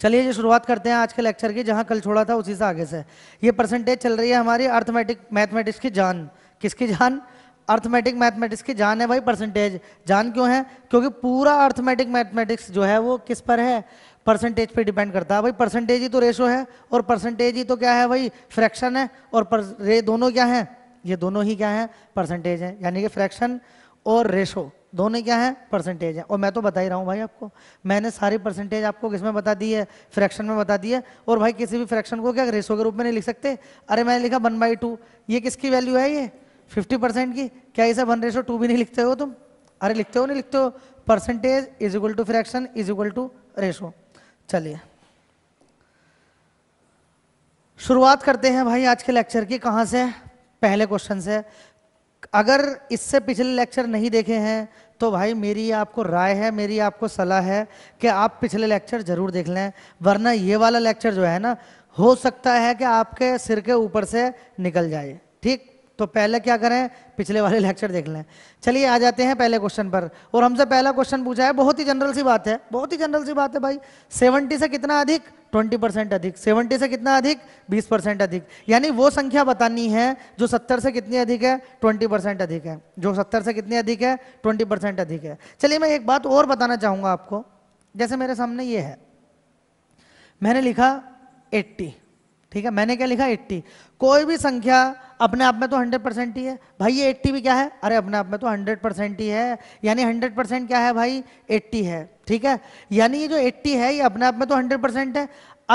चलिए जी शुरुआत करते हैं आज के लेक्चर की जहाँ कल छोड़ा था उसी से आगे से ये परसेंटेज चल रही है हमारी अर्थमेटिक मैथमेटिक्स की जान किसकी जान अर्थमेटिक मैथमेटिक्स की जान है भाई परसेंटेज जान क्यों है क्योंकि पूरा अर्थमेटिक मैथमेटिक्स जो है वो किस पर है परसेंटेज पे डिपेंड करता है भाई परसेंटेज ही तो रेशो है और परसेंटेज ही तो क्या है भाई फ्रैक्शन है और रे दोनों क्या हैं ये दोनों ही क्या हैं परसेंटेज हैं यानी कि फ्रैक्शन और रेशो दोनों क्या है परसेंटेज है और मैं तो बता ही रहा हूँ भाई आपको मैंने सारी परसेंटेज आपको किसमें बता दी है फ्रैक्शन में बता दी है और भाई किसी भी फ्रैक्शन को क्या रेशो के रूप में नहीं लिख सकते अरे मैंने लिखा वन बाई टू ये किसकी वैल्यू है ये फिफ्टी परसेंट की क्या इसे वन रेशो टू भी नहीं लिखते हो तुम अरे लिखते हो नहीं लिखते हो percentage is equal to fraction is equal to ratio चलिए शुरुआत करते हैं भाई आज के लेक्चर की कहाँ से पहले क्वेश्चन से अगर इससे पिछले लेक्चर नहीं देखे हैं तो भाई मेरी आपको राय है मेरी आपको सलाह है कि आप पिछले लेक्चर ज़रूर देख लें वरना ये वाला लेक्चर जो है ना हो सकता है कि आपके सिर के ऊपर से निकल जाए ठीक तो पहले क्या करें पिछले वाले लेक्चर देख लें चलिए आ जाते हैं पहले क्वेश्चन पर और हमसे पहला क्वेश्चन पूछा है बहुत ही जनरल सी बात है बहुत ही जनरल सी बात है भाई 70 से कितना अधिक 20 परसेंट अधिक 70 से कितना अधिक 20 परसेंट अधिक यानी वो संख्या बतानी है जो 70 से कितनी अधिक है 20 परसेंट अधिक है जो 70 से कितनी अधिक है 20 परसेंट अधिक है चलिए मैं एक बात और बताना चाहूंगा आपको जैसे मेरे सामने ये है मैंने लिखा एट्टी ठीक है मैंने क्या लिखा 80 कोई भी संख्या अपने आप में तो 100 परसेंट ही है भाई ये 80 भी क्या है अरे अपने आप में तो 100 परसेंट ही है यानी 100 परसेंट क्या है भाई 80 है ठीक है यानी ये जो 80 है ये अपने आप में तो 100 परसेंट है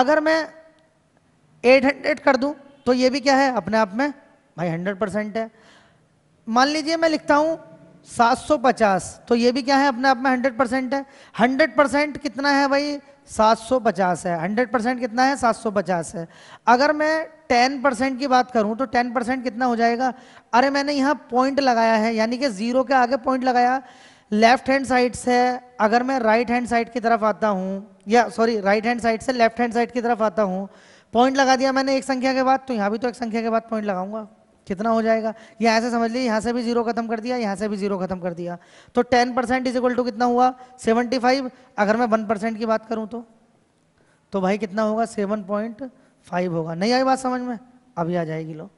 अगर मैं 800 कर दूं तो ये भी क्या है अपने आप में भाई 100 परसेंट है मान लीजिए मैं लिखता हूं 750 तो ये भी क्या है अपने आप में 100 परसेंट है 100 परसेंट कितना है भाई 750 है 100 परसेंट कितना है 750 है अगर मैं 10 परसेंट की बात करूं तो 10 परसेंट कितना हो जाएगा अरे मैंने यहाँ पॉइंट लगाया है यानी कि जीरो के आगे पॉइंट लगाया लेफ्ट हैंड साइड से अगर मैं राइट हैंड साइड की तरफ आता हूँ या सॉरी राइट हैंड साइड से लेफ्ट हैंड साइड की तरफ आता हूँ पॉइंट लगा दिया मैंने एक संख्या के बाद तो यहाँ भी तो एक संख्या के बाद पॉइंट लगाऊंगा कितना हो जाएगा यहाँ ऐसे समझ लीजिए यहाँ से भी जीरो खत्म कर दिया यहाँ से भी जीरो खत्म कर दिया तो ten percent is equal to कितना हुआ सेवेंटी फाइव अगर मैं वन परसेंट की बात करूँ तो तो भाई कितना होगा सेवन पॉइंट फाइव होगा नहीं आई बात समझ में अभी आ जाएगी लो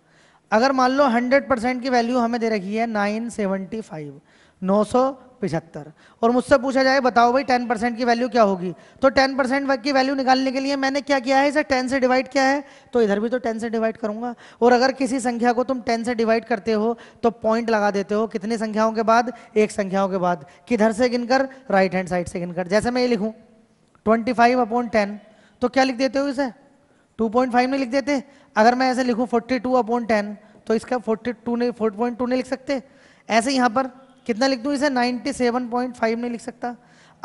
अगर मान लो हंड्रेड परसेंट की वैल्यू हमें दे रखी है नाइन सेवेंटी फाइव नौ सौ पिछहत्तर और मुझसे पूछा जाए बताओ भाई टेन परसेंट की वैल्यू क्या होगी तो टेन परसेंट की वैल्यू निकालने के लिए मैंने क्या किया है इसे टेन से डिवाइड किया है तो इधर भी तो टेन से डिवाइड करूंगा और अगर किसी संख्या को तुम टेन से डिवाइड करते हो तो पॉइंट लगा देते हो कितनी संख्याओं के बाद एक संख्याओं के बाद किधर से गिनकर राइट हैंड साइड से गिनकर जैसे मैं ये लिखूँ ट्वेंटी फाइव अपॉन टेन तो क्या लिख देते हो इसे टू पॉइंट फाइव नहीं लिख देते अगर मैं ऐसे लिखूँ फोर्टी टू अपॉन टेन तो इसका फोर्टी टू नहीं फोर पॉइंट टू नहीं लिख सकते ऐसे यहाँ पर कितना लिख दूँ इसे 97.5 नहीं लिख सकता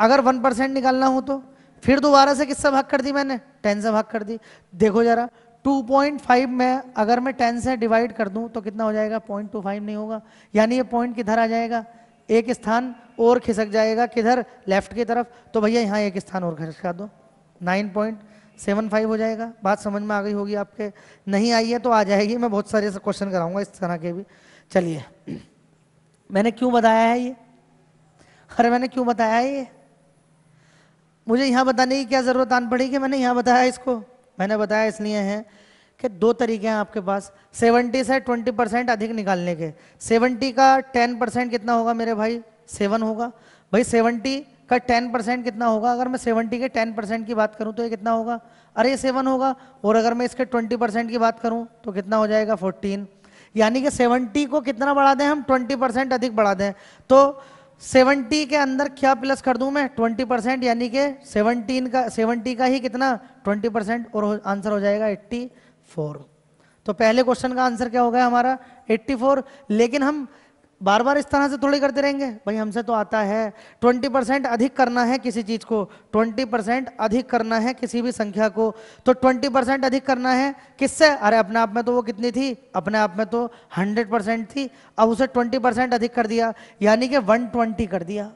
अगर वन परसेंट निकालना हो तो फिर दोबारा से किससे भाग कर दी मैंने टेन से भाग कर दी देखो जरा 2.5 में अगर मैं 10 से डिवाइड कर दूँ तो कितना हो जाएगा 0.25 नहीं होगा यानी ये पॉइंट किधर आ जाएगा एक स्थान और खिसक जाएगा किधर लेफ्ट की तरफ तो भैया यहाँ एक स्थान और खिसका दो नाइन फाइव हो जाएगा बात समझ में आ गई होगी आपके नहीं आई है तो आ जाएगी मैं बहुत सारे क्वेश्चन कराऊंगा इस तरह के भी चलिए मैंने क्यों बताया है ये अरे मैंने क्यों बताया है ये मुझे यहाँ बताने की क्या ज़रूरत आन पड़ी कि मैंने यहाँ बताया इसको मैंने बताया इसलिए है कि दो तरीके हैं आपके पास सेवेंटी से ट्वेंटी परसेंट अधिक निकालने के सेवनटी का टेन परसेंट कितना होगा मेरे भाई सेवन होगा भाई सेवनटी का टेन परसेंट कितना होगा अगर मैं सेवनटी के टेन परसेंट की बात करूं तो ये कितना होगा अरे सेवन होगा और अगर मैं इसके ट्वेंटी परसेंट की बात करूं तो कितना हो जाएगा फोर्टीन यानी कि 70 को कितना बढ़ा दें हम ट्वेंटी परसेंट अधिक बढ़ा दें तो सेवेंटी के अंदर क्या प्लस कर दूं मैं ट्वेंटी परसेंट यानी कि सेवनटीन का सेवनटी का ही कितना ट्वेंटी परसेंट और आंसर हो जाएगा एट्टी फोर तो पहले क्वेश्चन का आंसर क्या हो गया हमारा एट्टी फोर लेकिन हम बार बार इस तरह से थोड़ी करते रहेंगे भाई हमसे तो आता है 20% अधिक करना है किसी चीज़ को 20% अधिक करना है किसी भी संख्या को तो 20% अधिक करना है किससे अरे अपने आप में तो वो कितनी थी अपने आप में तो 100% थी अब उसे 20% अधिक कर दिया यानी कि 120 कर दिया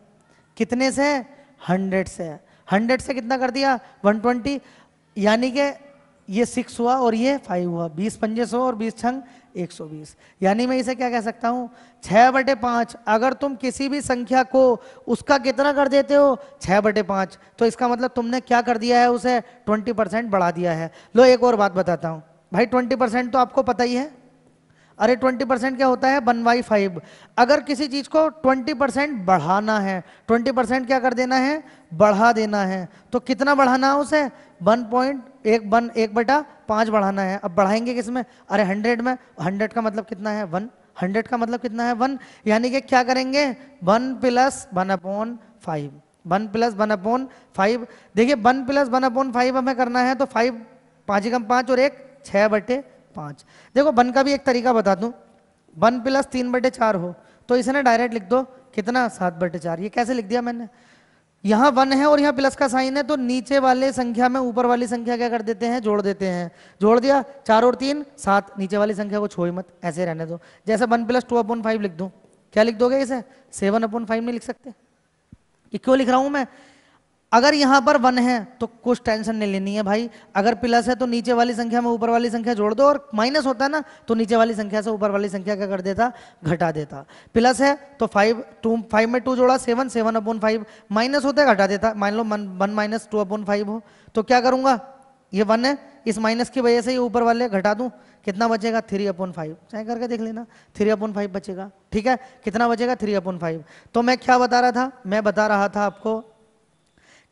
कितने से 100 से 100 से कितना कर दिया वन यानी कि ये सिक्स हुआ और ये फाइव हुआ बीस पंजे सौ और बीस छंग 120 यानी मैं इसे क्या कह सकता हूँ छः बटे पाँच अगर तुम किसी भी संख्या को उसका कितना कर देते हो छः बटे पाँच तो इसका मतलब तुमने क्या कर दिया है उसे 20 परसेंट बढ़ा दिया है लो एक और बात बताता हूँ भाई 20 परसेंट तो आपको पता ही है अरे 20 परसेंट क्या होता है वन बाई फाइव अगर किसी चीज़ को 20 परसेंट बढ़ाना है 20 परसेंट क्या कर देना है बढ़ा देना है तो कितना बढ़ाना है उसे वन पॉइंट एक वन एक बटा पाँच बढ़ाना है अब बढ़ाएंगे किस में अरे हंड्रेड में हंड्रेड का मतलब कितना है वन हंड्रेड का मतलब कितना है वन यानी कि क्या करेंगे one plus one upon five one plus one upon five देखिए one plus one upon five हमें करना है तो फाइव पाँच एकम पाँच और एक छः बटे पाँच देखो वन का भी एक तरीका बता दूँ वन प्लस तीन बटे चार हो तो इसे ना डायरेक्ट लिख दो कितना सात बटे चार ये कैसे लिख दिया मैंने यहाँ वन है और यहाँ प्लस का साइन है तो नीचे वाले संख्या में ऊपर वाली संख्या क्या कर देते हैं जोड़ देते हैं जोड़ दिया चार और तीन सात नीचे वाली संख्या को छोड़ मत ऐसे रहने दो जैसे one plus two upon five लिख दो क्या लिख दोगे इसे सेवन अपॉन फाइव नहीं लिख सकते ये क्यों लिख रहा हूँ मैं अगर यहां पर वन है तो कुछ टेंशन नहीं लेनी है भाई अगर प्लस है तो नीचे वाली संख्या में ऊपर वाली संख्या जोड़ दो और माइनस होता है ना तो नीचे वाली संख्या से ऊपर वाली संख्या क्या कर देता घटा देता प्लस है तो फाइव टू फाइव में टू जोड़ा seven seven upon five minus होता है घटा देता मान लो one minus two upon five हो तो क्या करूंगा ये वन है इस माइनस की वजह से ये ऊपर वाले घटा दूं कितना बचेगा थ्री अपॉन फाइव चाहे करके देख लेना थ्री अपॉन फाइव बचेगा ठीक है कितना बचेगा थ्री अपॉन फाइव तो मैं क्या बता रहा था मैं बता रहा था आपको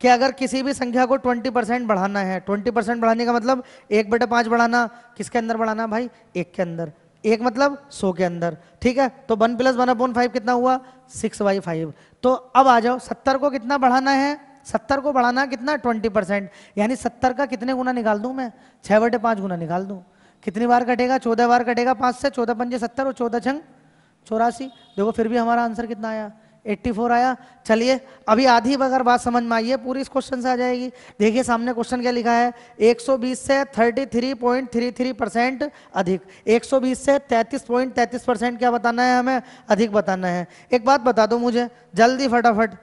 कि अगर किसी भी संख्या को 20 परसेंट बढ़ाना है 20 परसेंट बढ़ाने का मतलब एक बटे पाँच बढ़ाना किसके अंदर बढ़ाना भाई एक के अंदर एक मतलब सौ के अंदर ठीक है तो one plus one upon five कितना हुआ सिक्स बाई फाइव तो अब आ जाओ सत्तर को कितना बढ़ाना है सत्तर को बढ़ाना कितना ट्वेंटी परसेंट यानी सत्तर का कितने गुना निकाल दूँ मैं छः बटे पाँच गुना निकाल दूँ कितनी बार कटेगा चौदह बार कटेगा पाँच से चौदह पंजे सत्तर और चौदह छंग चौरासी देखो फिर भी हमारा आंसर कितना आया 84 आया चलिए अभी आधी अगर बात समझ में आई है पूरी इस क्वेश्चन से आ जाएगी देखिए सामने क्वेश्चन क्या लिखा है 120 से 33.33 परसेंट अधिक 120 से 33.33 परसेंट क्या बताना है हमें अधिक बताना है एक बात बता दो मुझे जल्दी फटाफट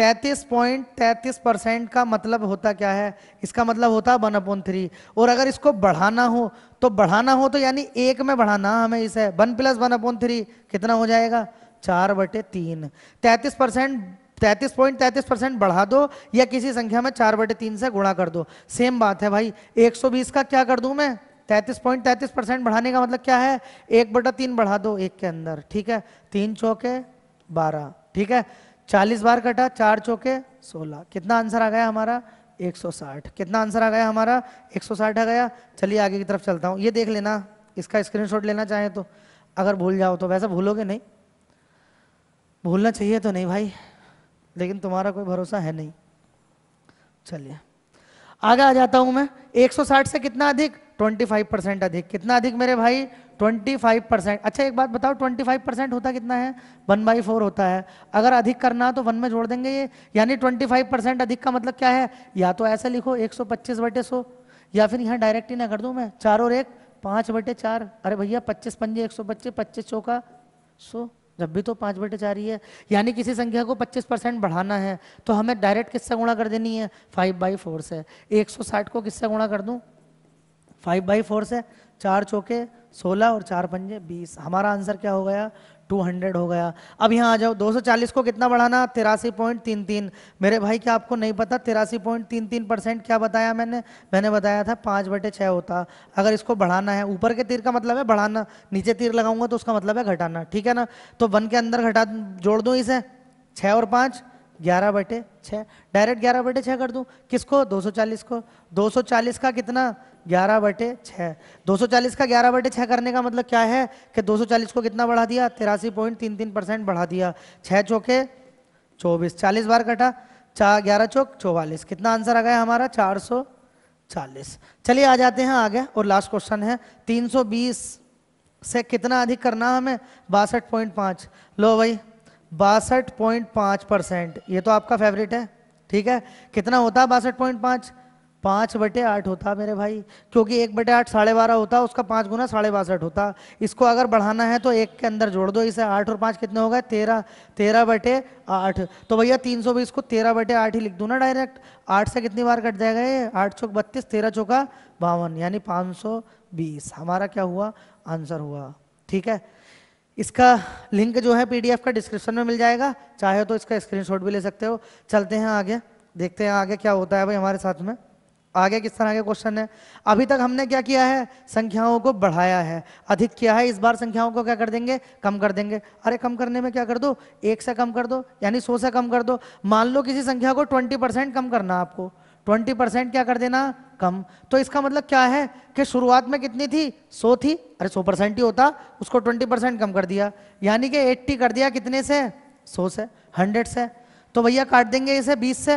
33.33 परसेंट का मतलब होता क्या है इसका मतलब होता है वन अपॉन थ्री और अगर इसको बढ़ाना हो तो बढ़ाना हो तो यानी एक में बढ़ाना हमें इसे one plus one upon three कितना हो जाएगा चार बटे तीन तैतीस परसेंट तैतीस पॉइंट तैतीस परसेंट बढ़ा दो या किसी संख्या में चार बटे तीन से गुणा कर दो सेम बात है भाई एक सौ बीस का क्या कर दूं मैं तैतीस पॉइंट तैतीस परसेंट बढ़ाने का मतलब क्या है एक बटा तीन बढ़ा दो एक के अंदर ठीक है तीन चौके बारह ठीक है चालीस बार कटा चार चौके सोलह कितना आंसर आ गया हमारा 160 कितना आंसर आ गया हमारा 160 आ गया चलिए आगे की तरफ चलता हूँ ये देख लेना इसका स्क्रीनशॉट लेना चाहें तो अगर भूल जाओ तो वैसा भूलोगे नहीं भूलना चाहिए तो नहीं भाई लेकिन तुम्हारा कोई भरोसा है नहीं चलिए आगे आ जाता हूं मैं 160 से कितना अधिक 25 परसेंट अधिक कितना अधिक मेरे भाई 25 परसेंट अच्छा एक बात बताओ 25 परसेंट होता कितना है वन बाई फोर होता है अगर अधिक करना तो वन में जोड़ देंगे ये यानी 25 परसेंट अधिक का मतलब क्या है या तो ऐसा लिखो 125 बटे सो या फिर यहाँ डायरेक्ट ही ना कर दूँ मैं चार और एक पाँच बटे चार अरे भैया पच्चीस पंजे एक सौ पच्चीस पच्चीस चौका सो जब भी तो पाँच बटे चार ही है यानी किसी संख्या को 25 परसेंट बढ़ाना है तो हमें डायरेक्ट किससे गुणा कर देनी है फाइव बाई फोर से एक सौ साठ को किससे गुणा कर दू फाइव बाई फोर से चार चौके सोलह और चार पंजे बीस हमारा आंसर क्या हो गया 200 हो गया अब यहाँ आ जाओ 240 को कितना बढ़ाना तिरासी पॉइंट तीन तीन मेरे भाई क्या आपको नहीं पता तिरासी पॉइंट तीन तीन परसेंट क्या बताया मैंने मैंने बताया था पाँच बटे छः होता अगर इसको बढ़ाना है ऊपर के तीर का मतलब है बढ़ाना नीचे तीर लगाऊंगा तो उसका मतलब है घटाना ठीक है ना तो वन के अंदर घटा जोड़ दूँ इसे छः और पाँच ग्यारह बटे छः डायरेक्ट ग्यारह बटे छः कर दूँ किसको 240 को दो का कितना ग्यारह बटे छः दो का ग्यारह बटे छः करने का मतलब क्या है कि 240 को कितना बढ़ा दिया तिरासी पॉइंट तीन तीन परसेंट बढ़ा दिया छः चौके चौबीस चालीस बार कटा चार ग्यारह चौक चौवालीस कितना आंसर आ गया हमारा चार सौ चालीस चलिए आ जाते हैं आगे और लास्ट क्वेश्चन है तीन सौ बीस से कितना अधिक करना हमें बासठ पॉइंट पांच लो भाई बासठ पॉइंट पांच परसेंट ये तो आपका फेवरेट है ठीक है कितना होता है बासठ पॉइंट पांच पाँच बटे आठ होता मेरे भाई क्योंकि एक बटे आठ साढ़े बारह होता उसका पाँच गुना साढ़े बासठ होता इसको अगर बढ़ाना है तो एक के अंदर जोड़ दो इसे आठ और पाँच कितने हो गए तेरह तेरह बटे आठ तो भैया तीन सौ बीस को तेरह बटे आठ ही लिख दूँ ना डायरेक्ट आठ से कितनी बार कट जाएगा ये आठ चौक बत्तीस तेरह चौका बावन यानी पाँच सौ बीस हमारा क्या हुआ आंसर हुआ ठीक है इसका लिंक जो है पी का डिस्क्रिप्शन में मिल जाएगा चाहे तो इसका स्क्रीन भी ले सकते हो चलते हैं आगे देखते हैं आगे क्या होता है भाई हमारे साथ में आगे किस तरह के क्वेश्चन है अभी तक हमने क्या किया है संख्याओं को बढ़ाया है अधिक किया है इस बार संख्याओं को क्या कर देंगे कम कर देंगे अरे कम करने में क्या कर दो एक से कम कर दो यानी सौ से कम कर दो मान लो किसी संख्या को ट्वेंटी परसेंट कम करना आपको ट्वेंटी परसेंट क्या कर देना कम तो इसका मतलब क्या है कि शुरुआत में कितनी थी सौ थी अरे सौ परसेंट ही होता उसको ट्वेंटी परसेंट कम कर दिया यानी कि एट्टी कर दिया कितने से सौ से हंड्रेड से तो भैया काट देंगे इसे बीस से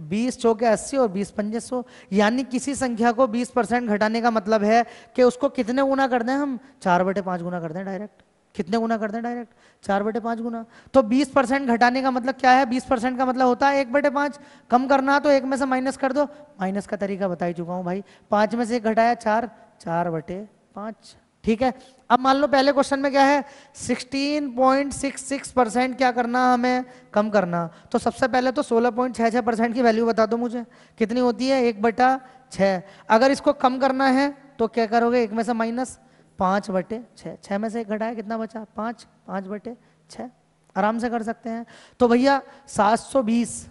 बीस चौके अस्सी और बीस पंजे सौ यानी किसी संख्या को बीस परसेंट घटाने का मतलब है कि उसको कितने गुना कर दें हम चार बटे पाँच गुना कर दें डायरेक्ट कितने गुना कर दें डायरेक्ट चार बटे पाँच गुना तो बीस परसेंट घटाने का मतलब क्या है बीस परसेंट का मतलब होता है एक बटे पाँच कम करना तो एक में से माइनस कर दो माइनस का तरीका बता ही चुका हूँ भाई पाँच में से एक घटाया चार चार बटे पाँच ठीक है अब मान लो पहले क्वेश्चन में क्या है 16.66 परसेंट क्या करना हमें कम करना तो सबसे पहले तो 16.66 परसेंट की वैल्यू बता दो मुझे कितनी होती है एक बटा छः अगर इसको कम करना है तो क्या करोगे एक में से माइनस पाँच बटे छः छः में से एक घटाया कितना बचा पाँच पाँच बटे छः आराम से कर सकते हैं तो भैया सात सौ बीस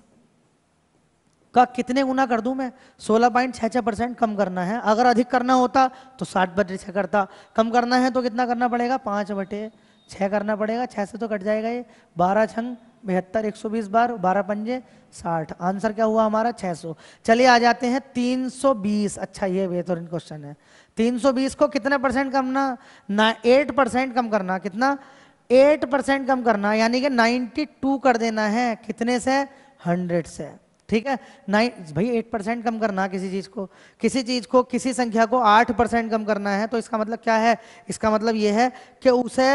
का कितने गुना कर दूं मैं सोलह पॉइंट छः छः परसेंट कम करना है अगर अधिक करना होता तो साठ बटे छः करता कम करना है तो कितना करना पड़ेगा पाँच बटे छः करना पड़ेगा छः से तो कट जाएगा ये बारह छंग बेहत्तर एक सौ बीस बार बारह पंजे साठ आंसर क्या हुआ हमारा छः सौ चलिए आ जाते हैं तीन सौ बीस अच्छा ये बेहतरीन क्वेश्चन है तीन सौ बीस को कितने परसेंट कमना ना एट परसेंट कम करना कितना एट परसेंट कम करना यानी कि नाइन्टी टू कर देना है कितने से हंड्रेड से ठीक है नाइन भाई एट परसेंट कम करना किसी चीज को किसी चीज को किसी संख्या को आठ परसेंट कम करना है तो इसका मतलब क्या है इसका मतलब यह है कि उसे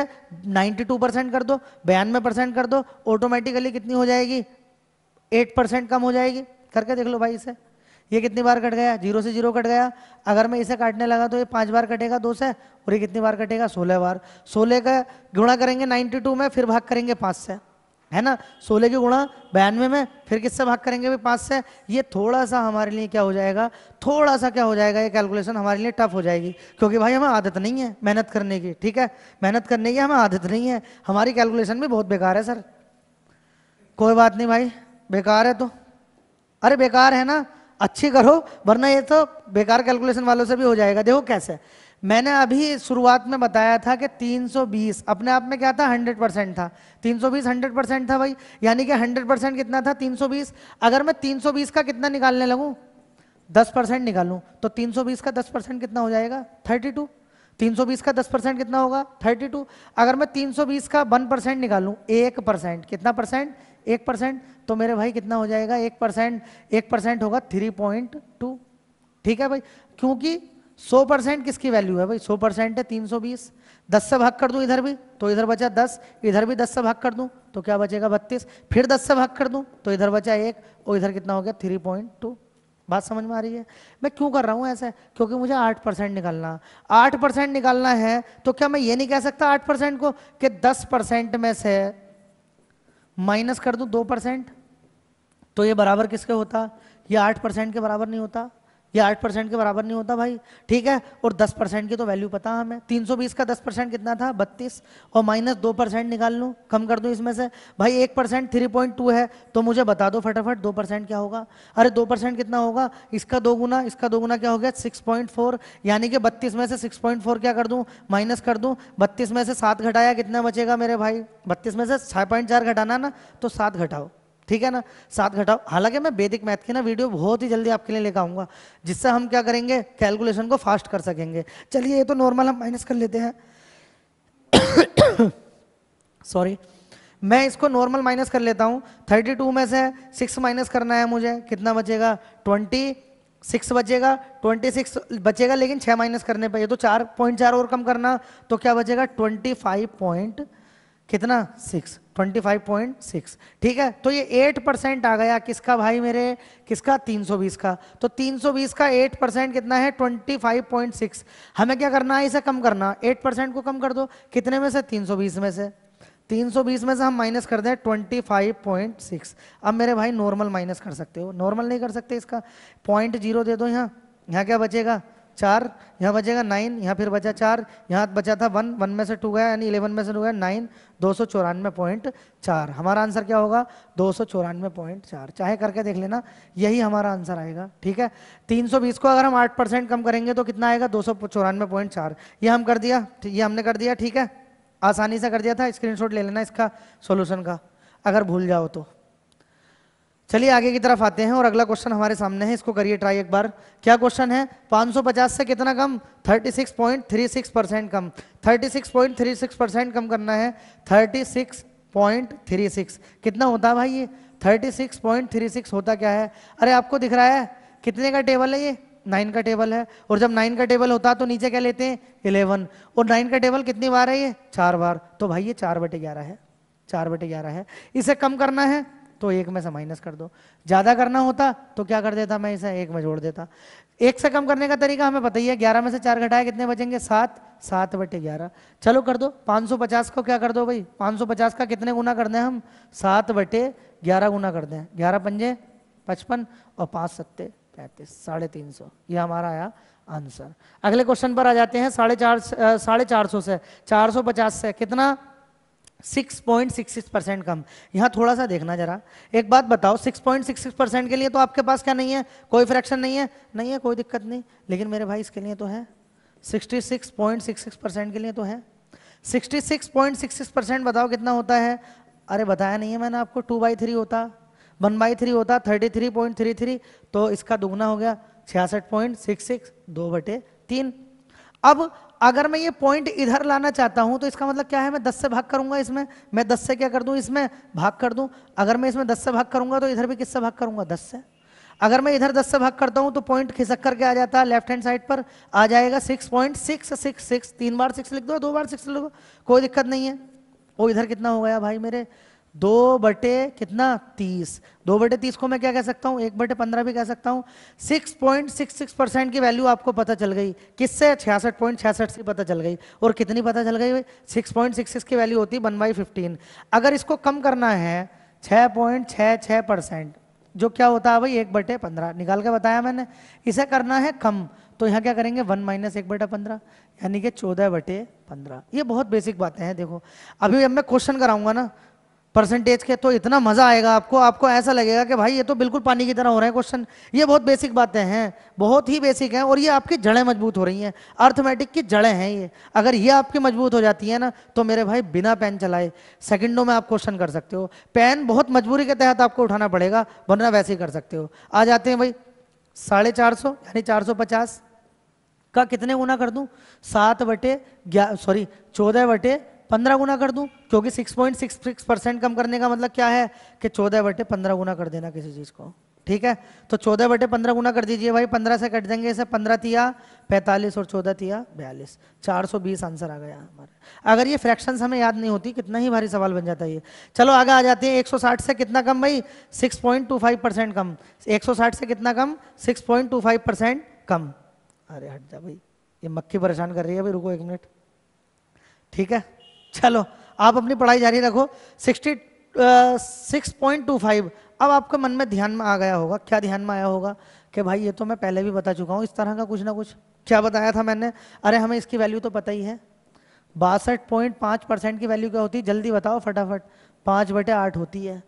नाइन्टी टू परसेंट कर दो बयानवे परसेंट कर दो ऑटोमेटिकली कितनी हो जाएगी एट परसेंट कम हो जाएगी करके देख लो भाई इसे ये कितनी बार कट गया जीरो से जीरो कट गया अगर मैं इसे काटने लगा तो ये पाँच बार कटेगा दो से और ये कितनी बार कटेगा सोलह बार सोलह का गुणा करेंगे नाइन्टी टू में फिर भाग करेंगे पाँच से है ना सोलह के गुणा बयानवे में फिर किससे भाग करेंगे भी पाँच से ये थोड़ा सा हमारे लिए क्या हो जाएगा थोड़ा सा क्या हो जाएगा ये कैलकुलेशन हमारे लिए टफ हो जाएगी क्योंकि भाई हमें आदत नहीं है मेहनत करने की ठीक है मेहनत करने की हमें आदत नहीं है हमारी कैलकुलेशन भी बहुत बेकार है सर कोई बात नहीं भाई बेकार है तो अरे बेकार है ना अच्छी करो वरना ये तो बेकार कैलकुलेशन वालों से भी हो जाएगा देखो कैसे मैंने अभी शुरुआत में बताया था कि 320 अपने आप में क्या था 100 परसेंट था 320 100 परसेंट था भाई यानी कि 100 परसेंट कितना था 320 अगर मैं 320 का कितना निकालने लगूं 10 परसेंट निकालूँ तो 320 का 10 परसेंट कितना हो जाएगा 32 320 का 10 परसेंट कितना होगा 32 अगर मैं 320 का 1 परसेंट निकालूँ एक परसेंट कितना परसेंट एक परसेंट तो मेरे भाई कितना हो जाएगा एक परसेंट एक परसेंट होगा टू ठीक है भाई क्योंकि सौ परसेंट किसकी वैल्यू है भाई सौ परसेंट है तीन सौ बीस दस से भाग कर दूं इधर भी तो इधर बचा दस इधर भी दस से भाग कर दूं तो क्या बचेगा बत्तीस फिर दस से भाग कर दूं तो इधर बचा एक और इधर कितना हो गया थ्री पॉइंट टू बात समझ में आ रही है मैं क्यों कर रहा हूं ऐसा क्योंकि मुझे आठ परसेंट निकालना आठ परसेंट निकालना है तो क्या मैं ये नहीं कह सकता आठ परसेंट को कि दस परसेंट में से माइनस कर दूं दो परसेंट तो ये बराबर किसके होता ये आठ परसेंट के बराबर नहीं होता ये आठ परसेंट के बराबर नहीं होता भाई ठीक है और दस परसेंट की तो वैल्यू पता हमें तीन सौ बीस का दस परसेंट कितना था बत्तीस और माइनस दो परसेंट निकाल लूँ कम कर दूँ इसमें से भाई एक परसेंट थ्री पॉइंट टू है तो मुझे बता दो फटाफट दो परसेंट क्या होगा अरे दो परसेंट कितना होगा इसका दो गुना इसका दो गुना क्या हो गया सिक्स पॉइंट फोर यानी कि बत्तीस में से सिक्स पॉइंट फोर क्या कर दूँ माइनस कर दूँ बत्तीस में से सात घटाया कितना बचेगा मेरे भाई बत्तीस में से छः पॉइंट चार घटाना ना तो सात घटाओ ठीक है ना सात घटाओ हालांकि मैं वैदिक मैथ की ना वीडियो बहुत ही जल्दी आपके लिए लेकर आऊंगा जिससे हम क्या करेंगे कैलकुलेशन को फास्ट कर सकेंगे चलिए ये तो नॉर्मल हम माइनस कर लेते हैं सॉरी मैं इसको नॉर्मल माइनस कर लेता हूँ थर्टी टू में से सिक्स माइनस करना है मुझे कितना बचेगा ट्वेंटी सिक्स बचेगा ट्वेंटी सिक्स बचेगा लेकिन छः माइनस करने पर ये तो चार पॉइंट चार और कम करना तो क्या बचेगा ट्वेंटी फाइव पॉइंट कितना six twenty five point six ठीक है तो ये एट परसेंट आ गया किसका भाई मेरे किसका तीन सौ बीस का तो तीन सौ बीस का एट परसेंट कितना है ट्वेंटी फाइव पॉइंट सिक्स हमें क्या करना है इसे कम करना एट परसेंट को कम कर दो कितने में से तीन सौ बीस में से तीन सौ बीस में से हम माइनस कर दें ट्वेंटी फाइव पॉइंट सिक्स अब मेरे भाई नॉर्मल माइनस कर सकते हो नॉर्मल नहीं कर सकते इसका पॉइंट जीरो दे दो यहाँ यहाँ क्या बचेगा चार यहाँ बचेगा नाइन यहाँ फिर बचा चार यहाँ बचा था वन वन में से टू गया यानी इलेवन में से टू गया नाइन दो सौ चौरानवे पॉइंट चार हमारा आंसर क्या होगा दो सौ चौरानवे पॉइंट चार चाहे करके देख लेना यही हमारा आंसर आएगा ठीक है तीन सौ बीस को अगर हम आठ परसेंट कम करेंगे तो कितना आएगा दो सौ चौरानवे पॉइंट चार ये हम कर दिया ये हमने कर दिया ठीक है आसानी से कर दिया था शॉट ले लेना इसका सोल्यूशन का अगर भूल जाओ तो चलिए आगे की तरफ आते हैं और अगला क्वेश्चन हमारे सामने है इसको करिए ट्राई एक बार क्या क्वेश्चन है 550 से कितना कम 36.36 परसेंट कम 36.36 परसेंट कम करना है 36.36 कितना होता है भाई ये 36.36 होता क्या है अरे आपको दिख रहा है कितने का टेबल है ये नाइन का टेबल है और जब नाइन का टेबल होता है तो नीचे क्या लेते हैं इलेवन और नाइन का टेबल कितनी बार है ये चार बार तो भाई ये चार बटे ग्यारह है चार बटे ग्यारह है इसे कम करना है तो एक में से माइनस कर दो ज़्यादा करना होता तो क्या कर देता मैं इसे एक में जोड़ देता एक से कम करने का तरीका हमें बताइए ग्यारह में से चार घटाए कितने बचेंगे सात सात बटे ग्यारह चलो कर दो पाँच सौ पचास को क्या कर दो भाई पाँच सौ पचास का कितने गुना कर दें हम सात बटे ग्यारह गुना कर दें ग्यारह पंजे पचपन और पाँच सत्ते पैंतीस साढ़े तीन सौ ये हमारा आया आंसर अगले क्वेश्चन पर आ जाते हैं साढ़े चार साढ़े चार सौ से चार सौ पचास से कितना 6.66 परसेंट कम यहाँ थोड़ा सा देखना जरा एक बात बताओ 6.66 परसेंट के लिए तो आपके पास क्या नहीं है कोई फ्रैक्शन नहीं है नहीं है कोई दिक्कत नहीं लेकिन मेरे भाई इसके लिए तो है 66.66 परसेंट के लिए तो है 66.66 परसेंट बताओ कितना होता है अरे बताया नहीं है मैंने आपको टू बाई थ्री होता वन बाई थ्री होता thirty three point three three तो इसका दुगना हो गया छियासठ पॉइंट सिक्स सिक्स दो बटे तीन अब अगर मैं ये पॉइंट इधर लाना चाहता हूं तो इसका मतलब क्या है मैं दस से भाग करूंगा इसमें मैं दस से क्या कर दूं इसमें भाग कर दूं अगर मैं इसमें दस से भाग करूंगा तो इधर भी किससे भाग करूंगा दस से अगर मैं इधर दस से भाग करता हूं तो पॉइंट खिसक करके आ जाता है लेफ्ट हैंड साइड पर आ जाएगा six point six six six तीन बार सिक्स लिख दो दो बार सिक्स लिख दो कोई दिक्कत नहीं है वो इधर कितना हो गया भाई मेरे दो बटे कितना तीस दो बटे तीस को मैं क्या कह सकता हूँ एक बटे पंद्रह भी कह सकता हूँ six point six six percent की वैल्यू आपको पता चल गई किससे छियासठ पॉइंट छियासठ से पता चल गई और कितनी पता चल गई सिक्स पॉइंट सिक्स सिक्स की वैल्यू होती है वन बाई फिफ्टीन अगर इसको कम करना है छः पॉइंट छः छः परसेंट जो क्या होता है भाई एक बटे पंद्रह निकाल के बताया मैंने इसे करना है कम तो यहाँ क्या करेंगे वन माइनस एक बटे पंद्रह यानी कि चौदह बटे पंद्रह ये बहुत बेसिक बातें हैं देखो अभी अब मैं क्वेश्चन कराऊंगा ना परसेंटेज के तो इतना मज़ा आएगा आपको आपको ऐसा लगेगा कि भाई ये तो बिल्कुल पानी की तरह हो रहे हैं क्वेश्चन ये बहुत बेसिक बातें हैं बहुत ही बेसिक हैं और ये आपकी जड़ें मजबूत हो रही हैं अर्थमेटिक की जड़ें हैं ये अगर ये आपकी मजबूत हो जाती है ना तो मेरे भाई बिना पेन चलाए सेकंडों में आप क्वेश्चन कर सकते हो पेन बहुत मजबूरी के तहत आपको उठाना पड़ेगा वरना वैसे ही कर सकते हो आ जाते हैं भाई साढ़े चार सौ यानी चार सौ पचास का कितने गुना कर दूँ सात बटे सॉरी चौदह बटे पंद्रह गुना कर दूं क्योंकि six point six six percent कम करने का मतलब क्या है कि चौदह बटे पंद्रह गुना कर देना किसी चीज़ को ठीक है तो चौदह बटे पंद्रह गुना कर दीजिए भाई पंद्रह से कट देंगे इसे पंद्रह तिया पैंतालीस और चौदह तिया बयालीस चार सौ बीस आंसर आ गया हमारा अगर ये फ्रैक्शंस हमें याद नहीं होती कितना ही भारी सवाल बन जाता है ये चलो आगे आ जाते हैं एक सौ साठ से कितना कम भाई six point two five percent कम एक सौ साठ से कितना कम six point two five percent कम अरे हट जा भाई ये मक्खी परेशान कर रही है भाई रुको एक मिनट ठीक है चलो आप अपनी पढ़ाई जारी रखो sixty six point two five अब आपके मन में ध्यान में आ गया होगा क्या ध्यान में आया होगा कि भाई ये तो मैं पहले भी बता चुका हूँ इस तरह का कुछ ना कुछ क्या बताया था मैंने अरे हमें इसकी वैल्यू तो पता ही है बासठ पॉइंट पाँच परसेंट की वैल्यू क्या होती है जल्दी बताओ फटाफट पाँच बटे आठ होती है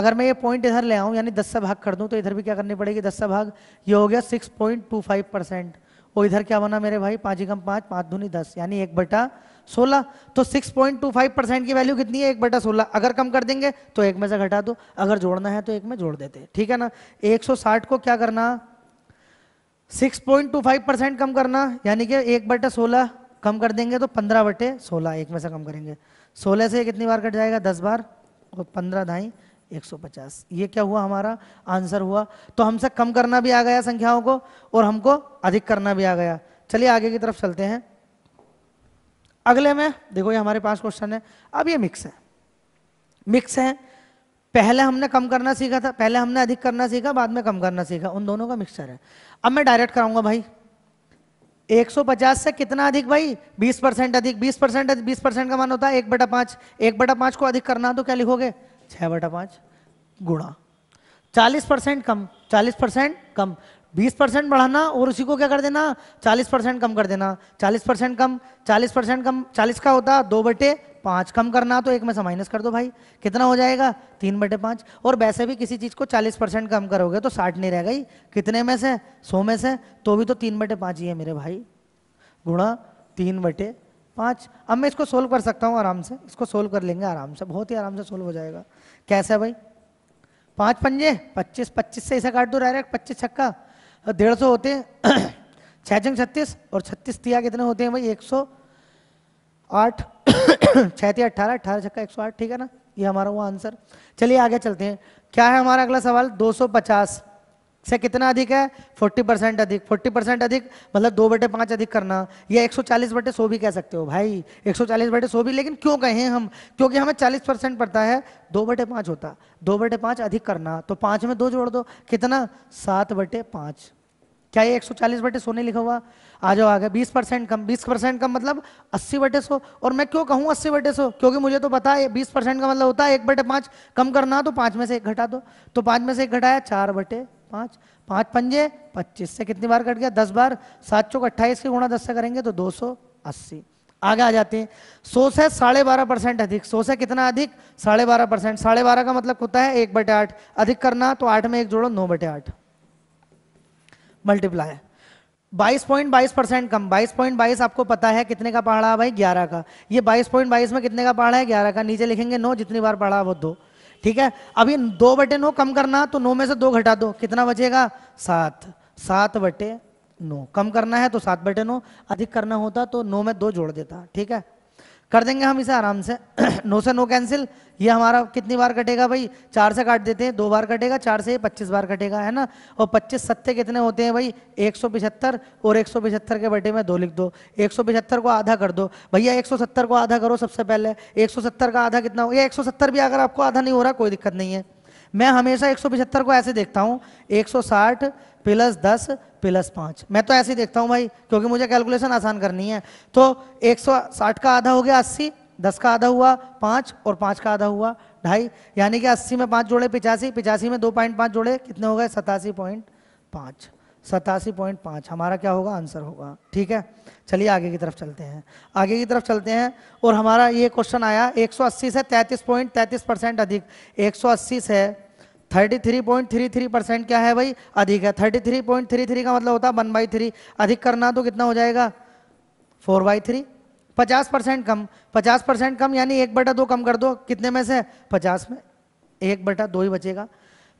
अगर मैं ये पॉइंट इधर ले आऊँ यानी दस से भाग कर दूँ तो इधर भी क्या करनी पड़ेगी दस से भाग ये हो गया six point two five percent और इधर क्या बना मेरे भाई पाँच एकम पाँच पाँच धूनी दस यानी एक बटा सोलह तो six point two five percent की वैल्यू कितनी है एक बटा सोलह अगर कम कर देंगे तो एक में से घटा दो अगर जोड़ना है तो एक में जोड़ देते हैं ठीक है ना एक सौ साठ को क्या करना six point two five percent कम करना यानी कि एक बटा सोलह कम कर देंगे तो पंद्रह बटे सोलह एक में से कम करेंगे सोलह से कितनी बार कट जाएगा दस बार और पंद्रह ढाई पचास ये क्या हुआ हमारा आंसर हुआ तो हमसे कम करना भी आ गया संख्याओं को और हमको अधिक करना भी आ गया चलिए आगे की तरफ चलते हैं अगले में देखो ये हमारे पास क्वेश्चन है अब ये मिक्स है मिक्स है पहले हमने कम करना सीखा था पहले हमने अधिक करना सीखा बाद में कम करना सीखा उन दोनों का मिक्सचर है अब मैं डायरेक्ट कराऊंगा भाई 150 से कितना अधिक भाई 20 परसेंट अधिक 20 परसेंट अधिक बीस परसेंट का मान होता है एक बटा पांच एक बटा पांच को अधिक करना तो क्या लिखोगे छह बटा पांच गुणा चालीस कम चालीस कम बीस परसेंट बढ़ाना और उसी को क्या कर देना चालीस परसेंट कम कर देना चालीस परसेंट कम चालीस परसेंट कम चालीस का होता दो बटे पाँच कम करना तो एक में से माइनस कर दो भाई कितना हो जाएगा तीन बटे पाँच और वैसे भी किसी चीज़ को चालीस परसेंट कम करोगे तो साठ नहीं रह गई कितने में से सौ में से तो भी तो तीन बटे पाँच ही है मेरे भाई गुणा तीन बटे पाँच अब मैं इसको सोल्व कर सकता हूँ आराम से इसको सोल्व कर लेंगे आराम से बहुत ही आराम से सोल्व हो जाएगा कैसे भाई पाँच पंजे पच्चीस पच्चीस से इसे काट दो डायरेक्ट पच्चीस छक्का डेढ़ सौ होते हैं छः छत्तीस और छत्तीस तिया कितने होते हैं भाई एक सौ आठ छः तिया अट्ठारह अट्ठारह छक्का एक सौ आठ ठीक है ना ये हमारा वो आंसर चलिए आगे चलते हैं क्या है हमारा अगला सवाल दो सौ पचास से कितना अधिक है 40 परसेंट अधिक 40 परसेंट अधिक मतलब दो बटे पाँच अधिक करना या 140 बटे सौ भी कह सकते हो भाई 140 बटे सौ भी लेकिन क्यों कहें हम क्योंकि हमें 40 परसेंट पड़ता है दो बटे पाँच होता दो बटे पाँच अधिक करना तो पाँच में दो जोड़ दो कितना सात बटे पाँच क्या ये 140 बटे सौ नहीं लिखा हुआ आ जाओ आगे 20 परसेंट कम 20 परसेंट कम मतलब 80 बटे सौ और मैं क्यों कहूँ 80 बटे सौ क्योंकि मुझे तो पता है 20 परसेंट का मतलब होता है एक बटे पाँच कम करना तो पाँच में से एक घटा दो तो पाँच में से एक घटाया चार बटे पाँच पाँच पंजे पच्चीस से कितनी बार कट गया दस बार सात चौक अट्ठाईस के गुणा दस से करेंगे तो दो सौ अस्सी आगे आ जाते हैं सौ से साढ़े बारह परसेंट अधिक सौ से कितना अधिक साढ़े बारह परसेंट साढ़े बारह का मतलब होता है एक बटे आठ अधिक करना तो आठ में एक जोड़ो नौ बटे आठ मल्टीप्लाई बाईस पॉइंट बाईस परसेंट कम बाईस पॉइंट बाईस आपको पता है कितने का पढ़ा भाई ग्यारह का ये बाईस पॉइंट बाईस में कितने का पहाड़ा है ग्यारह का नीचे लिखेंगे नौ जितनी बार पहाड़ा वो दो ठीक है अभी दो बटे नौ कम करना तो नौ में से दो घटा दो कितना बचेगा सात सात बटे नौ कम करना है तो सात बटे नौ अधिक करना होता तो नौ में दो जोड़ देता ठीक है कर देंगे हम इसे आराम से नो से नो कैंसिल ये हमारा कितनी बार कटेगा भाई चार से काट देते हैं दो बार कटेगा चार से ये पच्चीस बार कटेगा है ना और पच्चीस सत्य कितने होते हैं भाई एक सौ पिछहत्तर और एक सौ पिछहत्तर के बटे में दो लिख दो एक सौ पिछहत्तर को आधा कर दो भैया एक सौ सत्तर को आधा करो सबसे पहले एक सौ सत्तर का आधा कितना हो गया एक सौ सत्तर भी अगर आपको आधा नहीं हो रहा कोई दिक्कत नहीं है मैं हमेशा एक को ऐसे देखता हूँ 160 प्लस दस प्लस पाँच मैं तो ऐसे ही देखता हूँ भाई क्योंकि मुझे कैलकुलेशन आसान करनी है तो 160 का आधा हो गया 80 10 का आधा हुआ 5 और 5 का आधा हुआ ढाई यानी कि 80 में 5 जोड़े पिचासी पिचासी में पाँच जोड़े कितने हो गए सतासी पॉइंट पाँच सतासी पॉइंट पाँच हमारा क्या होगा आंसर होगा ठीक है चलिए आगे की तरफ चलते हैं आगे की तरफ चलते हैं और हमारा ये क्वेश्चन आया 180 से 33.33 परसेंट अधिक 180 से 33.33 परसेंट क्या है भाई अधिक है 33.33 का मतलब होता है वन बाई थ्री अधिक करना तो कितना हो जाएगा फोर बाई थ्री पचास परसेंट कम पचास परसेंट कम यानी एक बटा दो कम कर दो कितने में से पचास में एक बटा दो ही बचेगा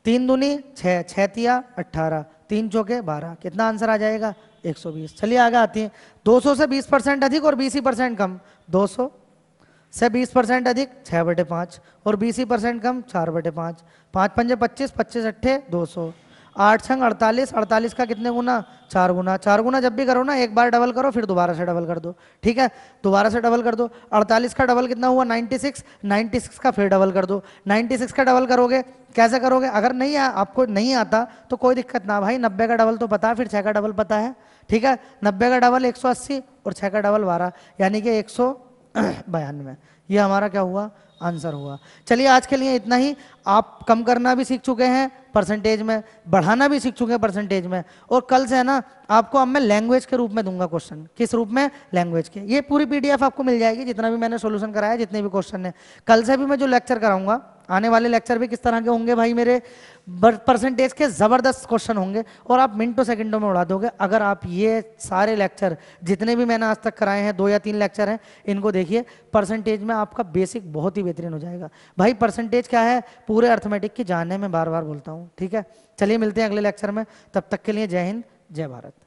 तीन दुनी छः छतिया अट्ठारह तीन चौके बारह कितना आंसर आ जाएगा 120 चलिए आगे आती है 200 से 20 परसेंट अधिक और 20 ही परसेंट कम 200 से बीस परसेंट अधिक छः बटे पाँच और बीस ही परसेंट कम चार बटे पाँच पाँच पंजे पच्चीस पच्चीस अट्ठे दो सौ आठ छंग अड़तालीस अड़तालीस का कितने गुना चार गुना चार गुना जब भी करो ना एक बार डबल करो फिर दोबारा से डबल कर दो ठीक है दोबारा से डबल कर दो अड़तालीस का डबल कितना हुआ नाइन्टी सिक्स नाइन्टी सिक्स का फिर डबल कर दो नाइन्टी सिक्स का डबल करोगे कैसे करोगे अगर नहीं आ, आपको नहीं आता तो कोई दिक्कत ना भाई नब्बे का डबल तो पता है फिर छः का डबल पता है ठीक है नब्बे का डबल एक सौ अस्सी और छः का डबल बारह यानी कि एक सौ बयान में ये हमारा क्या हुआ आंसर हुआ चलिए आज के लिए इतना ही आप कम करना भी सीख चुके हैं परसेंटेज में बढ़ाना भी सीख चुके हैं परसेंटेज में और कल से है ना आपको अब मैं लैंग्वेज के रूप में दूंगा क्वेश्चन किस रूप में लैंग्वेज के ये पूरी पीडीएफ आपको मिल जाएगी जितना भी मैंने सोल्यूशन कराया जितने भी क्वेश्चन है कल से भी मैं जो लेक्चर कराऊंगा आने वाले लेक्चर भी किस तरह के होंगे भाई मेरे परसेंटेज के ज़बरदस्त क्वेश्चन होंगे और आप मिनटों सेकंडों में उड़ा दोगे अगर आप ये सारे लेक्चर जितने भी मैंने आज तक कराए हैं दो या तीन लेक्चर हैं इनको देखिए परसेंटेज में आपका बेसिक बहुत ही बेहतरीन हो जाएगा भाई परसेंटेज क्या है पूरे अर्थमेटिक की जानने में बार बार बोलता हूँ ठीक है चलिए मिलते हैं अगले लेक्चर में तब तक के लिए जय हिंद जय भारत